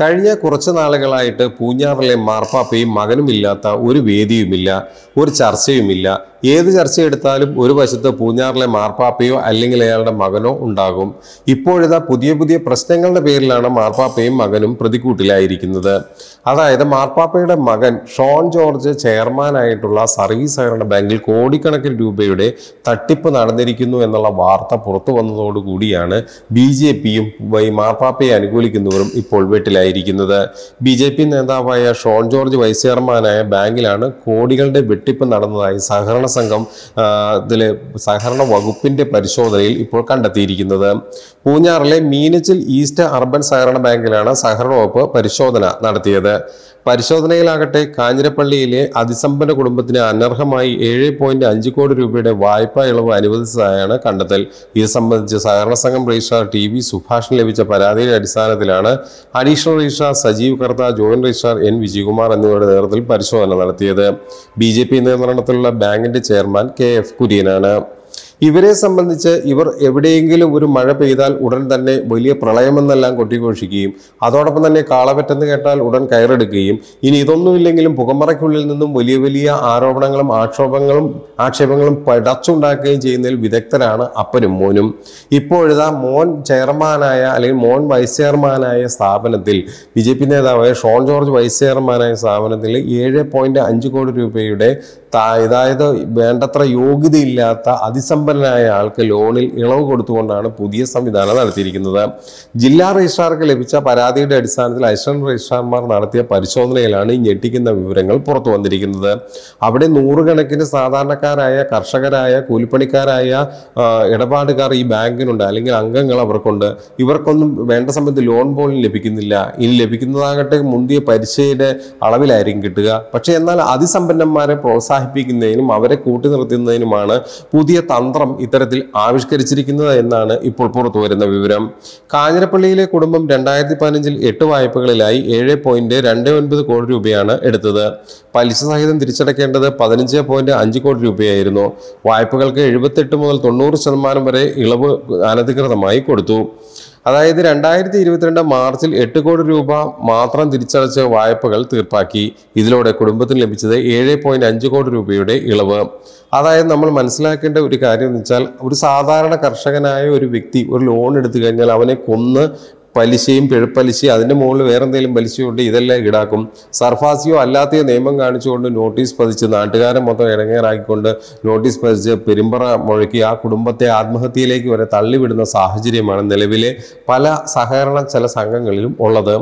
കഴിഞ്ഞ കുറച്ച് നാളുകളായിട്ട് പൂഞ്ഞാറിലെ മാർപ്പാപ്പയും മകനുമില്ലാത്ത ഒരു വേദിയുമില്ല ഒരു ചർച്ചയുമില്ല ഏത് ചർച്ചയെടുത്താലും ഒരു വശത്ത് പൂഞ്ഞാറിലെ മാർപ്പാപ്പയോ അല്ലെങ്കിൽ അയാളുടെ മകനോ ഉണ്ടാകും ഇപ്പോഴിതാ പുതിയ പുതിയ പ്രശ്നങ്ങളുടെ പേരിലാണ് മാർപ്പാപ്പയും മകനും പ്രതിക്കൂട്ടിലായിരിക്കുന്നത് അതായത് മാർപ്പാപ്പയുടെ മകൻ ഷോൺ ജോർജ് ചെയർമാനായിട്ടുള്ള സർവീസ് സഹകരണ ബാങ്കിൽ കോടിക്കണക്കിന് രൂപയുടെ തട്ടിപ്പ് നടന്നിരിക്കുന്നു എന്നുള്ള വാർത്ത പുറത്തു വന്നതോടുകൂടിയാണ് ബി ജെ പിയും മാർപ്പാപ്പയെ അനുകൂലിക്കുന്നവരും ഇപ്പോൾ വെട്ടിലായിരിക്കുന്നത് ബി ജെ പി നേതാവായ ഷോൺ ജോർജ് വൈസ് ചെയർമാനായ ബാങ്കിലാണ് കോടികളുടെ വെട്ടിപ്പ് നടന്നതായി സഹകരണ സംഘം ഇതിലെ സഹകരണ വകുപ്പിന്റെ പരിശോധനയിൽ ഇപ്പോൾ കണ്ടെത്തിയിരിക്കുന്നത് പൂഞ്ഞാറിലെ മീനച്ചിൽ ഈസ്റ്റ് അർബൻ സഹകരണ ബാങ്കിലാണ് സഹകരണ വകുപ്പ് പരിശോധന നടത്തിയത് പരിശോധനയിലാകട്ടെ കാഞ്ഞിരപ്പള്ളിയിലെ അതിസമ്പന്ന കുടുംബത്തിന് അനർഹമായി ഏഴ് പോയിന്റ് അഞ്ച് കോടി രൂപയുടെ വായ്പാ ഇളവ് അനുവദിച്ചതായാണ് കണ്ടെത്തൽ ഇത് സംബന്ധിച്ച് സഹകരണ സംഘം രജിസ്ട്രാർ ടി വി സുഭാഷിന് ലഭിച്ച പരാതിയുടെ അടിസ്ഥാനത്തിലാണ് additional registrar Sajeev Kartha joint registrar N Vijayakumar എന്നിവരുടെ നേതൃത്വത്തിൽ പരിശോധന നടത്തിയത് ബി ജെ പി നിയന്ത്രണത്തിലുള്ള ബാങ്കിന്റെ ചെയർമാൻ കെ എഫ് കുര്യനാണ് ഇവരെ സംബന്ധിച്ച് ഇവർ എവിടെയെങ്കിലും ഒരു മഴ പെയ്താൽ ഉടൻ തന്നെ വലിയ പ്രളയമെന്നെല്ലാം കൊട്ടിഘോഷിക്കുകയും അതോടൊപ്പം തന്നെ കാളപറ്റെന്ന് കേട്ടാൽ ഉടൻ കയറെടുക്കുകയും ഇനി ഇതൊന്നുമില്ലെങ്കിലും പുകമറയ്ക്കുള്ളിൽ നിന്നും വലിയ വലിയ ആരോപണങ്ങളും ആക്ഷേപങ്ങളും ആക്ഷേപങ്ങളും പടച്ചുണ്ടാക്കുകയും ചെയ്യുന്നതിൽ വിദഗ്ധരാണ് അപ്പനും മോനും ഇപ്പോഴിതാ മോൻ ചെയർമാനായ അല്ലെങ്കിൽ മോൻ വൈസ് ചെയർമാനായ സ്ഥാപനത്തിൽ ബി ജെ പി നേതാവായ ഷോൺ ജോർജ് വൈസ് ചെയർമാനായ സ്ഥാപനത്തിൽ ഏഴ് പോയിന്റ് അഞ്ച് കോടി രൂപയുടെ അതായത് വേണ്ടത്ര യോഗ്യതയില്ലാത്ത അതിസമ്പന്ന സമ്പന്നനായ ആൾക്ക് ലോണിൽ ഇളവ് കൊടുത്തുകൊണ്ടാണ് പുതിയ സംവിധാനം നടത്തിയിരിക്കുന്നത് ജില്ലാ രജിസ്ട്രാർക്ക് ലഭിച്ച പരാതിയുടെ അടിസ്ഥാനത്തിൽ അസിസ്റ്റന്റ് രജിസ്ട്രാർമാർ നടത്തിയ പരിശോധനയിലാണ് ഈ ഞെട്ടിക്കുന്ന വിവരങ്ങൾ പുറത്തു വന്നിരിക്കുന്നത് അവിടെ നൂറുകണക്കിന് സാധാരണക്കാരായ കർഷകരായ കൂലിപ്പണിക്കാരായ ഇടപാടുകാർ ഈ ബാങ്കിനുണ്ട് അല്ലെങ്കിൽ അംഗങ്ങൾ അവർക്കുണ്ട് ഇവർക്കൊന്നും വേണ്ട സമയത്ത് ലോൺ പോലും ലഭിക്കുന്നില്ല ഇനി ലഭിക്കുന്നതാകട്ടെ മുന്തിയ പരിശയുടെ അളവിലായിരിക്കും കിട്ടുക പക്ഷേ എന്നാൽ അതിസമ്പന്നന്മാരെ പ്രോത്സാഹിപ്പിക്കുന്നതിനും അവരെ കൂട്ടി നിർത്തുന്നതിനുമാണ് പുതിയ തന്ത്രം തന്ത്രം ഇത്തരത്തിൽ ആവിഷ്കരിച്ചിരിക്കുന്നത് എന്നാണ് ഇപ്പോൾ പുറത്തു വരുന്ന വിവരം കാഞ്ഞിരപ്പള്ളിയിലെ കുടുംബം രണ്ടായിരത്തി പതിനഞ്ചിൽ എട്ട് വായ്പകളിലായി ഏഴ് പോയിന്റ് രണ്ട് ഒൻപത് കോടി രൂപയാണ് എടുത്തത് പലിശ സഹിതം തിരിച്ചടക്കേണ്ടത് പതിനഞ്ച് പോയിന്റ് അഞ്ച് കോടി രൂപയായിരുന്നു വായ്പകൾക്ക് എഴുപത്തെട്ട് മുതൽ തൊണ്ണൂറ് ശതമാനം വരെ ഇളവ് അനധികൃതമായി കൊടുത്തു അതായത് രണ്ടായിരത്തി ഇരുപത്തിരണ്ട് മാർച്ചിൽ എട്ട് കോടി രൂപ മാത്രം തിരിച്ചടച്ച വായ്പകൾ തീർപ്പാക്കി ഇതിലൂടെ കുടുംബത്തിന് ലഭിച്ചത് ഏഴ് പോയിന്റ് അഞ്ച് കോടി രൂപയുടെ ഇളവ് അതായത് നമ്മൾ മനസ്സിലാക്കേണ്ട ഒരു കാര്യം എന്ന് വെച്ചാൽ ഒരു സാധാരണ കർഷകനായ ഒരു വ്യക്തി ഒരു ലോൺ എടുത്തു കഴിഞ്ഞാൽ അവനെ കൊന്ന് പലിശയും പിഴപ്പലിശയും അതിൻ്റെ മുകളിൽ വേറെ എന്തെങ്കിലും പലിശയുണ്ട് ഇതെല്ലാം ഈടാക്കും സർഫാസിയോ അല്ലാത്തയോ നിയമം കാണിച്ചുകൊണ്ട് നോട്ടീസ് പതിച്ച് നാട്ടുകാരെ മൊത്തം ഇടങ്ങേറാക്കിക്കൊണ്ട് നോട്ടീസ് പതിച്ച് പെരുമ്പറ മുഴക്കി ആ കുടുംബത്തെ ആത്മഹത്യയിലേക്ക് വരെ തള്ളിവിടുന്ന സാഹചര്യമാണ് നിലവിലെ പല സഹകരണ ചില സംഘങ്ങളിലും ഉള്ളത്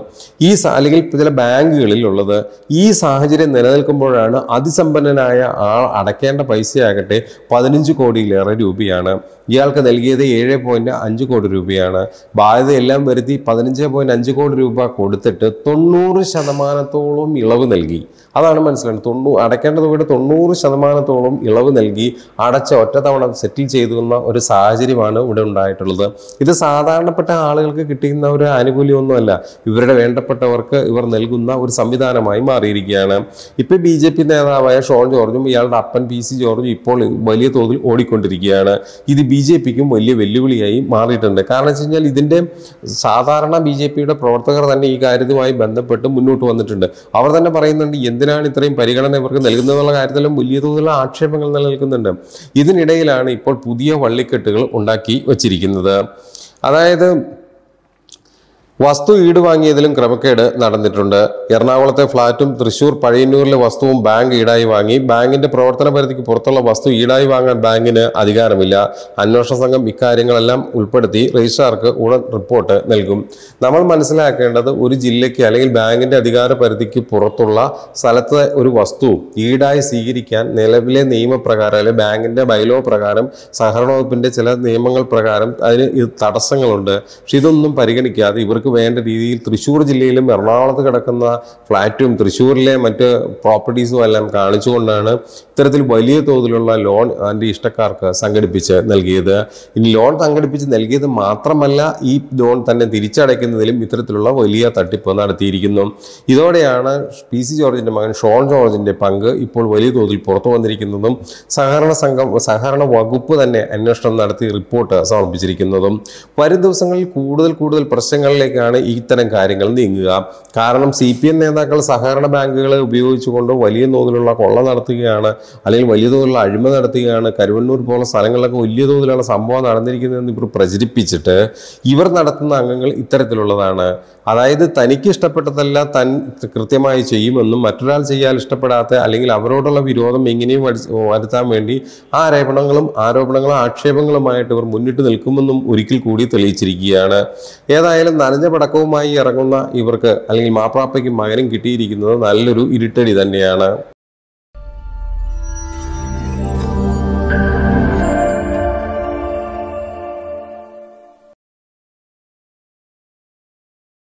ഈ അല്ലെങ്കിൽ ചില ബാങ്കുകളിൽ ഉള്ളത് ഈ സാഹചര്യം നിലനിൽക്കുമ്പോഴാണ് അതിസമ്പന്നനായ ആൾ അടയ്ക്കേണ്ട പൈസയാകട്ടെ പതിനഞ്ച് കോടിയിലേറെ രൂപയാണ് ഇയാൾക്ക് നൽകിയത് ഏഴ് പോയിന്റ് അഞ്ച് കോടി രൂപയാണ് ബാധ്യതയെല്ലാം വരുത്തി പതിനഞ്ച് പോയിന്റ് അഞ്ച് കോടി രൂപ കൊടുത്തിട്ട് തൊണ്ണൂറ് ശതമാനത്തോളം ഇളവ് നൽകി അതാണ് മനസ്സിലായത് തൊണ്ണൂ അടയ്ക്കേണ്ട തുകയുടെ തൊണ്ണൂറ് ശതമാനത്തോളം ഇളവ് നൽകി അടച്ച ഒറ്റത്തവണ സെറ്റിൽ എന്ന ഒരു സാഹചര്യമാണ് ഇവിടെ ഉണ്ടായിട്ടുള്ളത് ഇത് സാധാരണപ്പെട്ട ആളുകൾക്ക് കിട്ടുന്ന ഒരു ആനുകൂല്യമൊന്നുമല്ല ഇവരുടെ വേണ്ടപ്പെട്ടവർക്ക് ഇവർ നൽകുന്ന ഒരു സംവിധാനമായി മാറിയിരിക്കുകയാണ് ഇപ്പോൾ ബി ജെ പി നേതാവായ ഷോൺ ജോർജും ഇയാളുടെ അപ്പൻ പി സി ജോർജും ഇപ്പോൾ വലിയ തോതിൽ ഓടിക്കൊണ്ടിരിക്കുകയാണ് ഇത് ബി ജെ പിക്കും വലിയ വെല്ലുവിളിയായി മാറിയിട്ടുണ്ട് കാരണം വെച്ച് കഴിഞ്ഞാൽ ഇതിൻ്റെ സാധാരണ സാധാരണ ബി ജെ പിയുടെ പ്രവർത്തകർ തന്നെ ഈ കാര്യവുമായി ബന്ധപ്പെട്ട് മുന്നോട്ട് വന്നിട്ടുണ്ട് അവർ തന്നെ പറയുന്നുണ്ട് എന്തിനാണ് ഇത്രയും പരിഗണന ഇവർക്ക് നൽകുന്നതെന്നുള്ള കാര്യത്തിലും വലിയ തോതിലുള്ള ആക്ഷേപങ്ങൾ നിലനിൽക്കുന്നുണ്ട് ഇതിനിടയിലാണ് ഇപ്പോൾ പുതിയ വള്ളിക്കെട്ടുകൾ ഉണ്ടാക്കി വച്ചിരിക്കുന്നത് അതായത് വസ്തു ഈട് വാങ്ങിയതിലും ക്രമക്കേട് നടന്നിട്ടുണ്ട് എറണാകുളത്തെ ഫ്ളാറ്റും തൃശൂർ പഴയന്നൂരിലെ വസ്തുവും ബാങ്ക് ഈടായി വാങ്ങി ബാങ്കിന്റെ പ്രവർത്തന പരിധിക്ക് പുറത്തുള്ള വസ്തു ഈടായി വാങ്ങാൻ ബാങ്കിന് അധികാരമില്ല അന്വേഷണ സംഘം ഇക്കാര്യങ്ങളെല്ലാം ഉൾപ്പെടുത്തി രജിസ്ട്രാർക്ക് ഉടൻ റിപ്പോർട്ട് നൽകും നമ്മൾ മനസ്സിലാക്കേണ്ടത് ഒരു ജില്ലയ്ക്ക് അല്ലെങ്കിൽ ബാങ്കിന്റെ അധികാര പരിധിക്ക് പുറത്തുള്ള സ്ഥലത്തെ ഒരു വസ്തു ഈടായി സ്വീകരിക്കാൻ നിലവിലെ നിയമപ്രകാരം അല്ലെങ്കിൽ ബാങ്കിന്റെ ബൈലോ പ്രകാരം സഹകരണ വകുപ്പിന്റെ ചില നിയമങ്ങൾ പ്രകാരം അതിന് തടസ്സങ്ങളുണ്ട് പക്ഷെ ഇതൊന്നും പരിഗണിക്കാതെ ഇവർക്ക് വേണ്ട രീതിയിൽ തൃശ്ശൂർ ജില്ലയിലും എറണാകുളത്ത് കിടക്കുന്ന ഫ്ലാറ്റും തൃശ്ശൂരിലെ മറ്റ് പ്രോപ്പർട്ടീസും എല്ലാം കാണിച്ചുകൊണ്ടാണ് ഇത്തരത്തിൽ വലിയ തോതിലുള്ള ലോൺ അതിൻ്റെ ഇഷ്ടക്കാർക്ക് സംഘടിപ്പിച്ച് നൽകിയത് ഇനി ലോൺ സംഘടിപ്പിച്ച് നൽകിയത് മാത്രമല്ല ഈ ലോൺ തന്നെ തിരിച്ചടയ്ക്കുന്നതിലും ഇത്തരത്തിലുള്ള വലിയ തട്ടിപ്പ് നടത്തിയിരിക്കുന്നു ഇതോടെയാണ് പി സി ജോർജിൻ്റെ മകൻ ഷോൺ ജോർജിൻ്റെ പങ്ക് ഇപ്പോൾ വലിയ തോതിൽ പുറത്തു വന്നിരിക്കുന്നതും സഹകരണ സംഘം സഹകരണ വകുപ്പ് തന്നെ അന്വേഷണം നടത്തി റിപ്പോർട്ട് സമർപ്പിച്ചിരിക്കുന്നതും വരും ദിവസങ്ങളിൽ കൂടുതൽ കൂടുതൽ പ്രശ്നങ്ങളിലേക്കാണ് ഇത്തരം കാര്യങ്ങൾ നീങ്ങുക കാരണം സി പി ഇന്ത്യൻ നേതാക്കൾ സഹകരണ ബാങ്കുകളെ ഉപയോഗിച്ചുകൊണ്ട് വലിയ തോതിലുള്ള കൊള്ള നടത്തുകയാണ് അല്ലെങ്കിൽ വലിയ തോതിലുള്ള അഴിമതി നടത്തുകയാണ് കരുവണ്ണൂർ പോലുള്ള സ്ഥലങ്ങളിലൊക്കെ വലിയ തോതിലുള്ള സംഭവം നടന്നിരിക്കുന്നതെന്ന് ഇവർ പ്രചരിപ്പിച്ചിട്ട് ഇവർ നടത്തുന്ന അംഗങ്ങൾ ഇത്തരത്തിലുള്ളതാണ് അതായത് തനിക്ക് ഇഷ്ടപ്പെട്ടതെല്ലാം തൻ കൃത്യമായി ചെയ്യുമെന്നും മറ്റൊരാൾ ചെയ്യാൻ ഇഷ്ടപ്പെടാത്ത അല്ലെങ്കിൽ അവരോടുള്ള വിരോധം എങ്ങനെയും വരുത്താൻ വേണ്ടി ആ ആരോപണങ്ങളും ആരോപണങ്ങളും ആക്ഷേപങ്ങളുമായിട്ട് ഇവർ മുന്നിട്ട് നിൽക്കുമെന്നും ഒരിക്കൽ കൂടി തെളിയിച്ചിരിക്കുകയാണ് ഏതായാലും നനഞ്ഞ പടക്കവുമായി ഇറങ്ങുന്ന ഇവർക്ക് അല്ലെങ്കിൽ മാപ്രാപ്പയ്ക്ക് മകനും കിട്ടിയിരിക്കുന്നത് നല്ലൊരു ഇരുട്ടടി തന്നെയാണ്